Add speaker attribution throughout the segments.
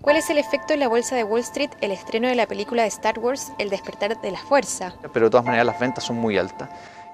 Speaker 1: ¿Cuál es el efecto en la bolsa de Wall Street el estreno de la película de Star Wars, El despertar de la fuerza?
Speaker 2: Pero de todas maneras las ventas son muy altas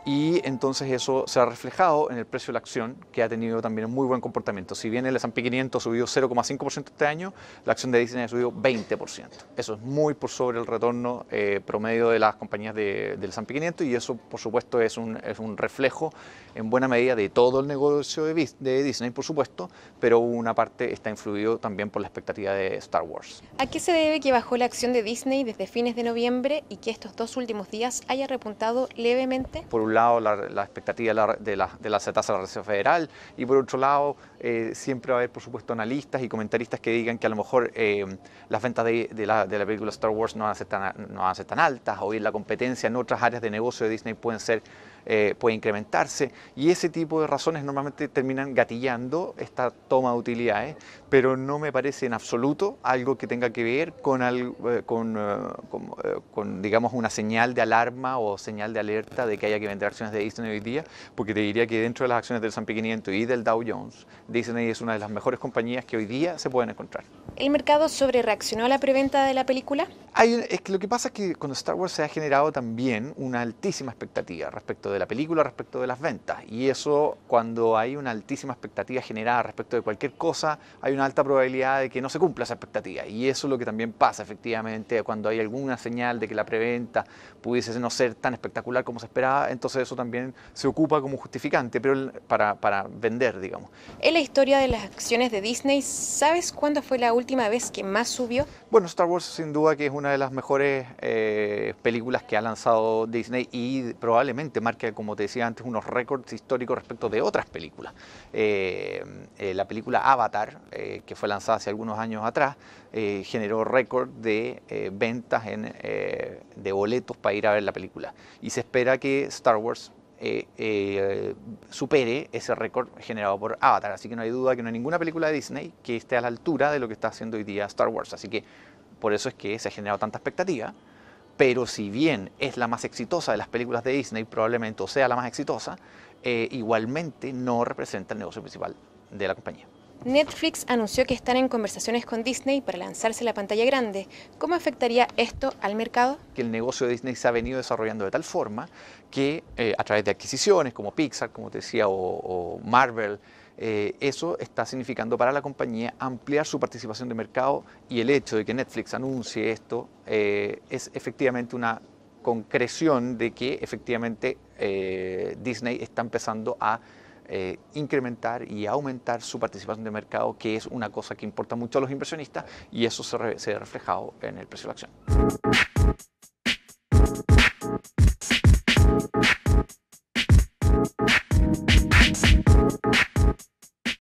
Speaker 2: y entonces eso se ha reflejado en el precio de la acción, que ha tenido también un muy buen comportamiento. Si bien el S&P 500 subido 0,5% este año, la acción de Disney ha subido 20%. Eso es muy por sobre el retorno eh, promedio de las compañías del S&P 500 y eso, por supuesto, es un, es un, reflejo en buena medida de todo el negocio de, Disney, por supuesto, pero una parte está influido también por la expectativa de Star Wars.
Speaker 1: ¿A qué se debe que bajó la acción de Disney desde fines de noviembre y que estos dos últimos días haya repuntado levemente?
Speaker 2: lado la, expectativa de la, de, la, de la Reserva Federal, y por otro lado eh, siempre va a haber, por supuesto, analistas y comentaristas que digan que a lo mejor eh, las ventas de, la, de la película Star Wars no van, a ser tan, no van ser tan altas, o bien la competencia en otras áreas de negocio de Disney pueden ser eh, puede incrementarse y ese tipo de razones normalmente terminan gatillando esta toma de utilidades, pero no me parece en absoluto algo que tenga que ver con, algo, eh, eh, con, digamos, una señal de alarma o señal de alerta de que haya que vender acciones de Disney hoy día, porque te diría que dentro de las acciones del S&P 500 y del Dow Jones, Disney es una de las mejores compañías que hoy día se pueden encontrar.
Speaker 1: ¿El mercado sobre reaccionó a la preventa de la película?
Speaker 2: es que lo que pasa es que con Star Wars se ha generado también una altísima expectativa respecto de la película respecto de las ventas. Y eso cuando hay una altísima expectativa generada respecto de cualquier cosa, hay una alta probabilidad de que no se cumpla esa expectativa. Y eso es lo que también pasa efectivamente cuando hay alguna señal de que la preventa pudiese no ser tan espectacular como se esperaba, entonces eso también se ocupa como justificante pero para, vender, digamos.
Speaker 1: En la historia de las acciones de Disney, ¿sabes cuándo fue la última vez que más subió?
Speaker 2: Bueno, Star Wars sin duda que es una de las mejores eh, películas que ha lanzado Disney y probablemente que como te decía antes, unos récords históricos respecto de otras películas. Eh, eh, la película Avatar, eh, que fue lanzada hace algunos años atrás, generó récord de ventas de boletos para ir a ver la película. Y se espera que Star Wars supere ese récord generado por Avatar. Así que no hay duda que no hay ninguna película de Disney que esté a la altura de lo que está haciendo hoy día Star Wars. Así que por eso es que se ha generado tanta expectativa pero si bien es la más exitosa de las películas de Disney, probablemente o sea la más exitosa, eh, igualmente no representa el negocio principal de la compañía.
Speaker 1: Netflix anunció que están en conversaciones con Disney para lanzarse la pantalla grande. ¿Cómo afectaría esto al mercado?
Speaker 2: Que el negocio de Disney se ha venido desarrollando de tal forma que eh, a través de adquisiciones como Pixar, como te decía, o, Marvel, eh, eso está significando para la compañía ampliar su participación de mercado y el hecho de que Netflix anuncie esto eh, es efectivamente una concreción de que efectivamente Disney está empezando a eh, incrementar y aumentar su participación de mercado, que es una cosa que importa mucho a los inversionistas y eso se, se ve reflejado en el precio de la acción.